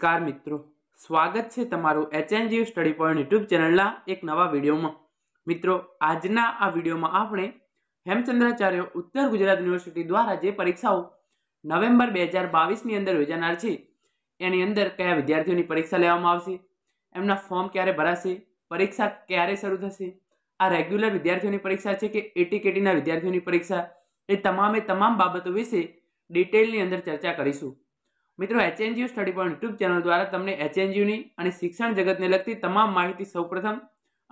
નમસ્કાર મિત્રો સ્વાગત છે તમારું એચએનજી સ્ટડી પોઈન્ટ યુટ્યુબ ચેનલના એક નવા વિડીયોમાં મિત્રો આજના આ વિડીયોમાં આપણે હેમચંદ્રાચાર્ય ઉત્તર ગુજરાત યુનિવર્સિટી દ્વારા જે પરીક્ષાઓ નવેમ્બર બે હજાર બાવીસની અંદર યોજાનાર છે એની અંદર કયા વિદ્યાર્થીઓની પરીક્ષા લેવામાં આવશે એમના ફોર્મ ક્યારે ભરાશે પરીક્ષા ક્યારે શરૂ થશે આ રેગ્યુલર વિદ્યાર્થીઓની પરીક્ષા છે કે એટીકેટીના વિદ્યાર્થીઓની પરીક્ષા એ તમામે તમામ બાબતો વિશે ડિટેલની અંદર ચર્ચા કરીશું મિત્રો HNGU study point YouTube channel દ્વારા તમને એચએનજીયુની અને શિક્ષણ જગતને લગતી તમામ માહિતી સૌપ્રથમ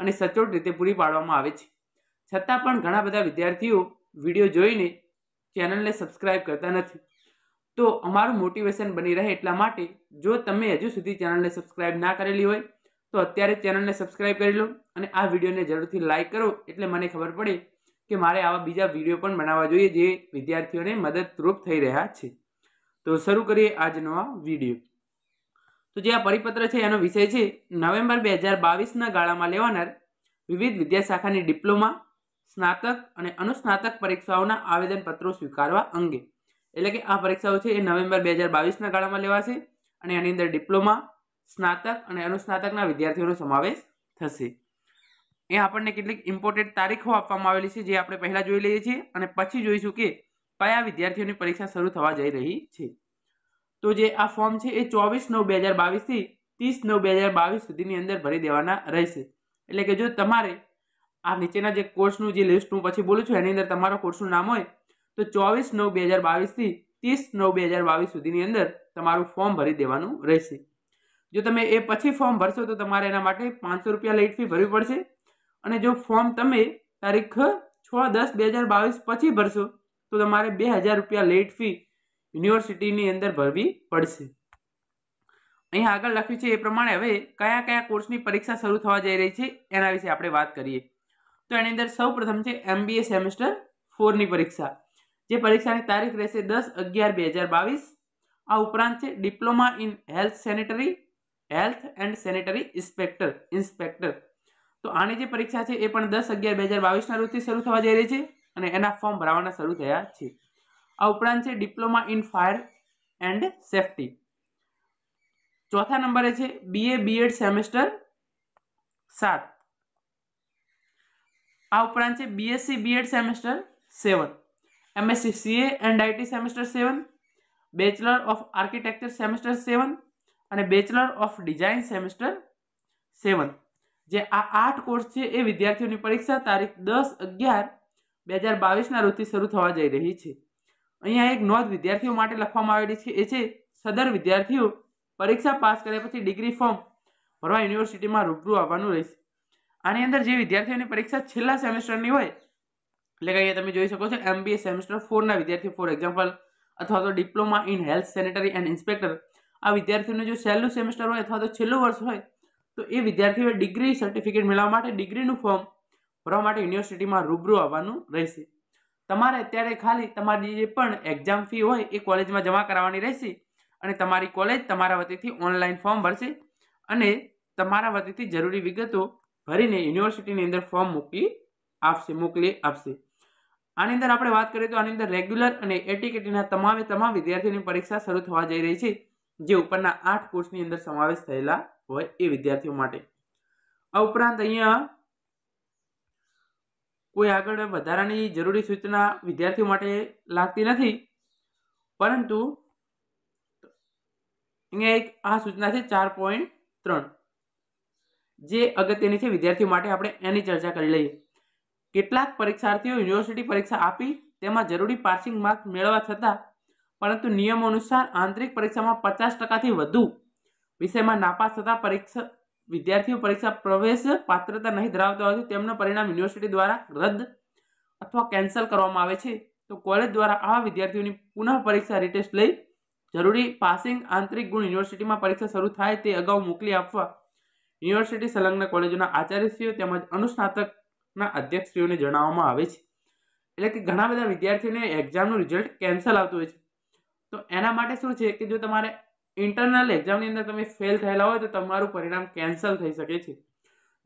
અને સચોટ રીતે પૂરી પાડવામાં આવે છે છતાં પણ ઘણા બધા વિદ્યાર્થીઓ વિડીયો જોઈને ચેનલને સબસ્ક્રાઇબ કરતા નથી તો અમારું મોટિવેશન બની રહે એટલા માટે જો તમે હજુ સુધી ચેનલને સબસ્ક્રાઇબ ના કરેલી હોય તો અત્યારે ચેનલને સબસ્ક્રાઇબ કરી લો અને આ વિડીયોને જરૂરથી લાઇક કરો એટલે મને ખબર પડે કે મારે આવા બીજા વિડીયો પણ બનાવવા જોઈએ જે વિદ્યાર્થીઓને મદદરૂપ થઈ રહ્યા છે તો શરૂ કરીએ આજનો આ વિડીયો તો જે આ પરિપત્ર છે એનો વિષય છે નવેમ્બર બે હજાર બાવીસના ગાળામાં લેવાનાર વિવિધ વિદ્યાશાખાની ડિપ્લોમા સ્નાતક અને અનુસ્નાતક પરીક્ષાઓના આવેદનપત્રો સ્વીકારવા અંગે એટલે કે આ પરીક્ષાઓ છે એ નવેમ્બર બે હજાર બાવીસના ગાળામાં લેવાશે અને એની અંદર ડિપ્લોમા સ્નાતક અને અનુસ્નાતકના વિદ્યાર્થીઓનો સમાવેશ થશે એ આપણને કેટલીક ઇમ્પોર્ટન્ટ તારીખો આપવામાં આવેલી છે જે આપણે પહેલાં જોઈ લઈએ છીએ અને પછી જોઈશું કે કયા વિદ્યાર્થીઓની પરીક્ષા શરૂ થવા જઈ રહી છે તો જે આ ફોર્મ છે એ ચોવીસ નવ બે હજાર બાવીસથી ત્રીસ નવ બે હજાર બાવીસ સુધીની અંદર ભરી દેવાના રહેશે એટલે કે જો તમારે આ નીચેના જે કોર્સનું જે લિસ્ટ હું પછી બોલું છું એની અંદર તમારા કોર્સનું નામ હોય તો ચોવીસ નવ બે હજાર બાવીસથી ત્રીસ નવ બે હજાર બાવીસ સુધીની અંદર તમારું ફોર્મ ભરી દેવાનું રહેશે જો તમે એ પછી ફોર્મ ભરશો તો તમારે એના માટે પાંચસો રૂપિયા લેટ ફી ભરવી પડશે અને જો ફોર્મ તમે તારીખ છ દસ બે હજાર બાવીસ પછી ભરશો તો તમારે બે હજાર રૂપિયા લેટ ફી યુનિવર્સિટીની અંદર ભરવી પડશે અહીં આગળ લખ્યું છે એ પ્રમાણે હવે કયા કયા કોર્સની પરીક્ષા શરૂ થવા જઈ રહી છે એના વિશે આપણે વાત કરીએ તો એની અંદર સૌ પ્રથમ છે એમબીએ સેમેસ્ટર ફોરની પરીક્ષા જે પરીક્ષાની તારીખ રહેશે દસ અગિયાર બે હજાર બાવીસ આ ઉપરાંત છે diploma in health sanitary health and sanitary inspector inspector તો આની જે પરીક્ષા છે એ પણ દસ અગિયાર બે હજાર બાવીસના રોજથી શરૂ થવા જઈ રહી છે અને એના ફોર્મ ભરાવાના શરૂ થયા છે આ ઉપરાંત છે diploma in fire and safety ચોથા નંબરે છે બીએ બીએડ સેમેસ્ટર સાત આ ઉપરાંત છે BSc BEd semester seven MSc CA and IT semester seven bachelor of architecture semester seven અને bachelor of design semester seven જે આ આઠ કોર્સ છે એ વિદ્યાર્થીઓની પરીક્ષા તારીખ દસ અગિયાર બે હજાર બાવીસના રોજથી શરૂ થવા જઈ રહી છે અહીંયા એક નોંધ વિદ્યાર્થીઓ માટે લખવામાં આવેલી છે એ છે સદર વિદ્યાર્થીઓ પરીક્ષા પાસ કર્યા પછી ડિગ્રી ફોર્મ ભરવા યુનિવર્સિટીમાં રૂબરૂ આવવાનું રહેશે આની અંદર જે વિદ્યાર્થીઓની પરીક્ષા છેલ્લા સેમેસ્ટરની હોય એટલે કે અહીંયા તમે જોઈ શકો છો એમબીએ સેમેસ્ટર ફોરના વિદ્યાર્થીઓ ફોર એક્ઝામ્પલ અથવા તો diploma in health sanitary and inspector આ વિદ્યાર્થીઓનું જો છેલ્લું સેમેસ્ટર હોય અથવા તો છેલ્લું વર્ષ હોય તો એ વિદ્યાર્થીઓએ ડિગ્રી સર્ટિફિકેટ મેળવવા માટે ડિગ્રીનું ફોર્મ ભરવા માટે યુનિવર્સિટીમાં રૂબરૂ આવવાનું રહેશે તમારે અત્યારે ખાલી તમારી જે પણ એક્ઝામ ફી હોય એ કોલેજમાં જમા કરાવવાની રહેશે અને તમારી કોલેજ તમારા વતીથી ઓનલાઈન ફોર્મ ભરશે અને તમારા વતીથી જરૂરી વિગતો ભરીને યુનિવર્સિટીની અંદર ફોર્મ મૂકી આપશે મોકલી આપશે આની અંદર આપણે વાત કરીએ તો આની અંદર રેગ્યુલર અને એટીકેટીના તમામે તમામ વિદ્યાર્થીઓની પરીક્ષા શરૂ થવા જઈ રહી છે જે ઉપરના આઠ કોર્સની અંદર સમાવેશ થયેલા હોય એ વિદ્યાર્થીઓ માટે આ ઉપરાંત અહીંયા કોઈ આગળ વધારાની જરૂરી સૂચના વિદ્યાર્થીઓ માટે લાગતી નથી પરંતુ અહીંયા એક આ સૂચના છે ચાર પોઈન્ટ ત્રણ જે અગત્યની છે વિદ્યાર્થીઓ માટે આપણે એની ચર્ચા કરી લઈએ કેટલાક પરીક્ષાર્થીઓ યુનિવર્સિટી પરીક્ષા આપી તેમાં જરૂરી પાસિંગ માર્ક મેળવવા છતાં પરંતુ નિયમો અનુસાર આંતરિક પરીક્ષામાં પચાસ ટકાથી વધુ વિષયમાં નાપાસ થતાં પરીક્ષા વિદ્યાર્થીઓ પરીક્ષા પ્રવેશ પાત્રતા નહીં ધરાવતા હોય તો તેમનું પરિણામ યુનિવર્સિટી દ્વારા રદ અથવા કેન્સલ કરવામાં આવે છે તો કોલેજ દ્વારા આવા વિદ્યાર્થીઓની પુનઃ પરીક્ષા રીટેસ્ટ લઈ જરૂરી પાસિંગ આંતરિક ગુણ યુનિવર્સિટીમાં પરીક્ષા શરૂ થાય તે અગાઉ મોકલી આપવા યુનિવર્સિટી સંલગ્ન કોલેજોના આચાર્યશ્રીઓ તેમજ અનુસ્નાતકના અધ્યક્ષશ્રીઓને જણાવવામાં આવે છે એટલે કે ઘણા બધા વિદ્યાર્થીઓને એક્ઝામનું રિઝલ્ટ કેન્સલ આવતું હોય છે તો એના માટે શું છે કે જો તમારે ઇન્ટરનલ એક્ઝામની અંદર તમે ફેલ થયેલા હોય તો તમારું પરિણામ કેન્સલ થઈ શકે છે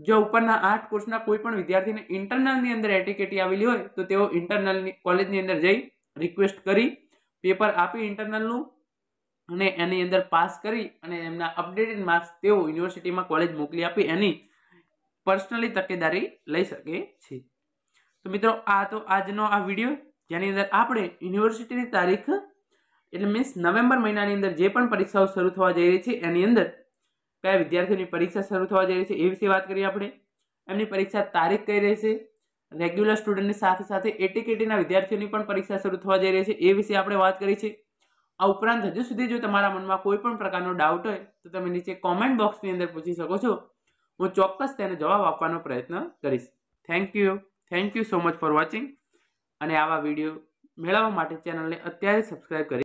જો ઉપરના આઠ કોર્સના કોઈ પણ વિદ્યાર્થીને ઇન્ટરનલની અંદર એટીકેટી આવેલી હોય તો તેઓ ઇન્ટરનલની કોલેજની અંદર જઈ રિક્વેસ્ટ કરી પેપર આપી ઇન્ટરનલનું અને એની અંદર પાસ કરી અને એમના અપડેટેડ માર્ક્સ તેઓ યુનિવર્સિટીમાં કોલેજ મોકલી આપી એની પર્સનલી તકેદારી લઈ શકે છે તો મિત્રો આ તો આજનો આ વિડીયો જેની અંદર આપણે યુનિવર્સિટીની તારીખ એટલે મીન્સ નવેમ્બર મહિનાની અંદર જે પણ પરીક્ષાઓ શરૂ થવા જઈ રહી છે એની અંદર કયા વિદ્યાર્થીઓની પરીક્ષા શરૂ થવા જઈ રહી છે એ વિશે વાત કરીએ આપણે એમની પરીક્ષા તારીખ કઈ રહેશે રેગ્યુલર સ્ટુડન્ટની સાથે સાથે એટીકેટીના વિદ્યાર્થીઓની પણ પરીક્ષા શરૂ થવા જઈ રહી છે એ વિશે આપણે વાત કરી છે આ ઉપરાંત હજુ સુધી જો તમારા મનમાં કોઈ પણ પ્રકારનો ડાઉટ હોય તો તમે નીચે કોમેન્ટ બોક્સની અંદર પૂછી શકો છો હું ચોક્કસ તેને જવાબ આપવાનો પ્રયત્ન કરીશ thank you thank you so much for watching અને આવા વિડીયો મેળવવા માટે ચેનલને અત્યારે સબસ્ક્રાઈબ કરી